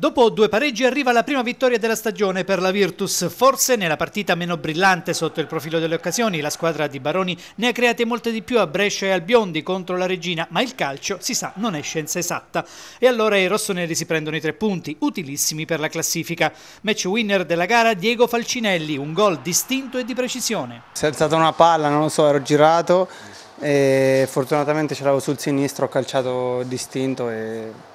Dopo due pareggi arriva la prima vittoria della stagione per la Virtus, forse nella partita meno brillante sotto il profilo delle occasioni, la squadra di Baroni ne ha create molte di più a Brescia e al Biondi contro la Regina, ma il calcio, si sa, non è scienza esatta. E allora i rossoneri si prendono i tre punti, utilissimi per la classifica. Match winner della gara Diego Falcinelli, un gol distinto e di precisione. Si è alzata una palla, non lo so, ero girato e fortunatamente ce l'avevo sul sinistro, ho calciato distinto e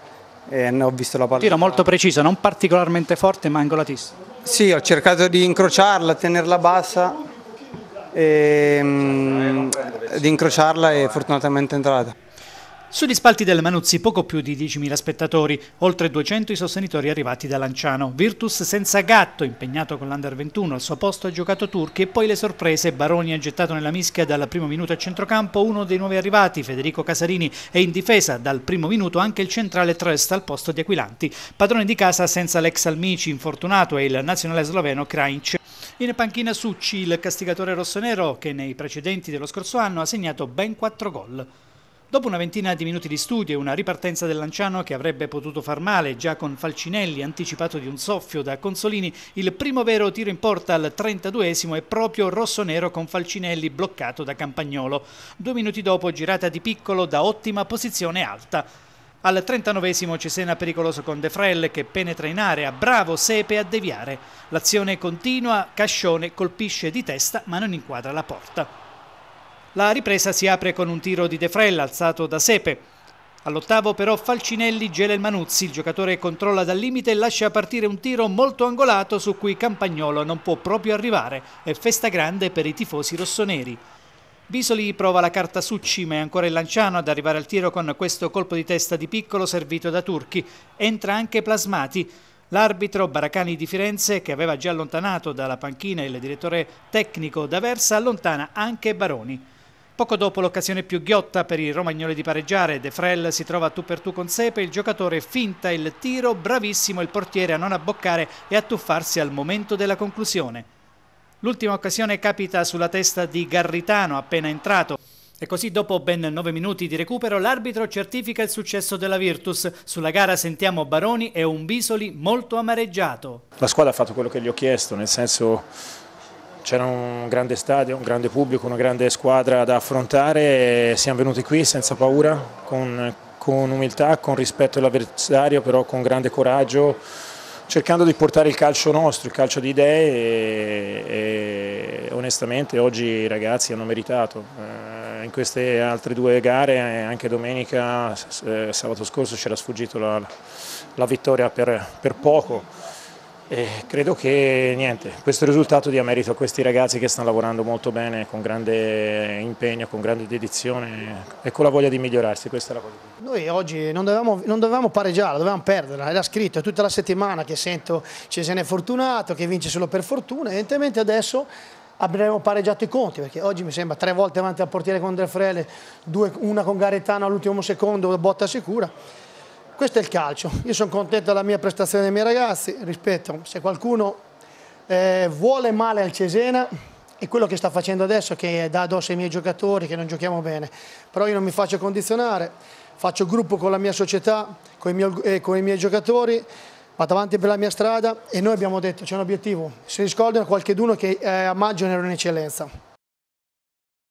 e eh, ne ho visto la palla. Tiro molto preciso, non particolarmente forte ma angolatissimo. Sì, ho cercato di incrociarla, tenerla bassa, e, um, di incrociarla e fortunatamente è entrata. Sugli spalti delle Manuzzi poco più di 10.000 spettatori, oltre 200 i sostenitori arrivati da Lanciano. Virtus senza gatto, impegnato con l'Under 21, al suo posto ha giocato Turchi e poi le sorprese. Baroni ha gettato nella mischia dal primo minuto a centrocampo uno dei nuovi arrivati, Federico Casarini, e in difesa dal primo minuto anche il centrale Trest al posto di Aquilanti. Padrone di casa senza l'ex Almici, infortunato, e il nazionale sloveno Krajic. In panchina Succi, il castigatore rossonero che nei precedenti dello scorso anno ha segnato ben 4 gol. Dopo una ventina di minuti di studio e una ripartenza del Lanciano che avrebbe potuto far male, già con Falcinelli anticipato di un soffio da Consolini, il primo vero tiro in porta al 32esimo è proprio rosso-nero con Falcinelli bloccato da Campagnolo. Due minuti dopo girata di piccolo da ottima posizione alta. Al 39 Cesena pericoloso con De Frel che penetra in area, bravo Sepe a deviare. L'azione continua, Cascione colpisce di testa ma non inquadra la porta. La ripresa si apre con un tiro di De Frella alzato da Sepe. All'ottavo però Falcinelli gela il Manuzzi, il giocatore controlla dal limite e lascia partire un tiro molto angolato su cui Campagnolo non può proprio arrivare È festa grande per i tifosi rossoneri. Bisoli prova la carta Succi ma è ancora il Lanciano ad arrivare al tiro con questo colpo di testa di piccolo servito da Turchi. Entra anche Plasmati. L'arbitro Baracani di Firenze, che aveva già allontanato dalla panchina il direttore tecnico D'Aversa, allontana anche Baroni. Poco dopo l'occasione più ghiotta per i romagnoli di pareggiare, De Frel si trova tu per tu con Sepe, il giocatore finta il tiro, bravissimo il portiere a non abboccare e a tuffarsi al momento della conclusione. L'ultima occasione capita sulla testa di Garritano appena entrato. E così dopo ben 9 minuti di recupero l'arbitro certifica il successo della Virtus. Sulla gara sentiamo Baroni e un Bisoli molto amareggiato. La squadra ha fatto quello che gli ho chiesto, nel senso c'era un grande stadio, un grande pubblico, una grande squadra da affrontare e siamo venuti qui senza paura, con, con umiltà, con rispetto all'avversario, però con grande coraggio, cercando di portare il calcio nostro, il calcio di idee e, e onestamente oggi i ragazzi hanno meritato. Eh, in queste altre due gare, eh, anche domenica, eh, sabato scorso c'era sfuggito la, la vittoria per, per poco e credo che niente, questo risultato dia merito a questi ragazzi che stanno lavorando molto bene, con grande impegno, con grande dedizione e con la voglia di migliorarsi, questa è la cosa. Noi oggi non dovevamo, non dovevamo pareggiare, dovevamo perderla, era scritto, è tutta la settimana che sento Cesene è fortunato, che vince solo per fortuna, evidentemente adesso avremmo pareggiato i conti, perché oggi mi sembra tre volte avanti al portiere con Del Frele, due, una con Garetano all'ultimo secondo, botta sicura questo è il calcio, io sono contento della mia prestazione dei miei ragazzi, Rispetto, se qualcuno eh, vuole male al Cesena è quello che sta facendo adesso che dà addosso ai miei giocatori che non giochiamo bene, però io non mi faccio condizionare, faccio gruppo con la mia società, con i miei, eh, con i miei giocatori, vado avanti per la mia strada e noi abbiamo detto c'è un obiettivo, si riscordano qualcheduno che eh, a maggio ne era un'eccellenza.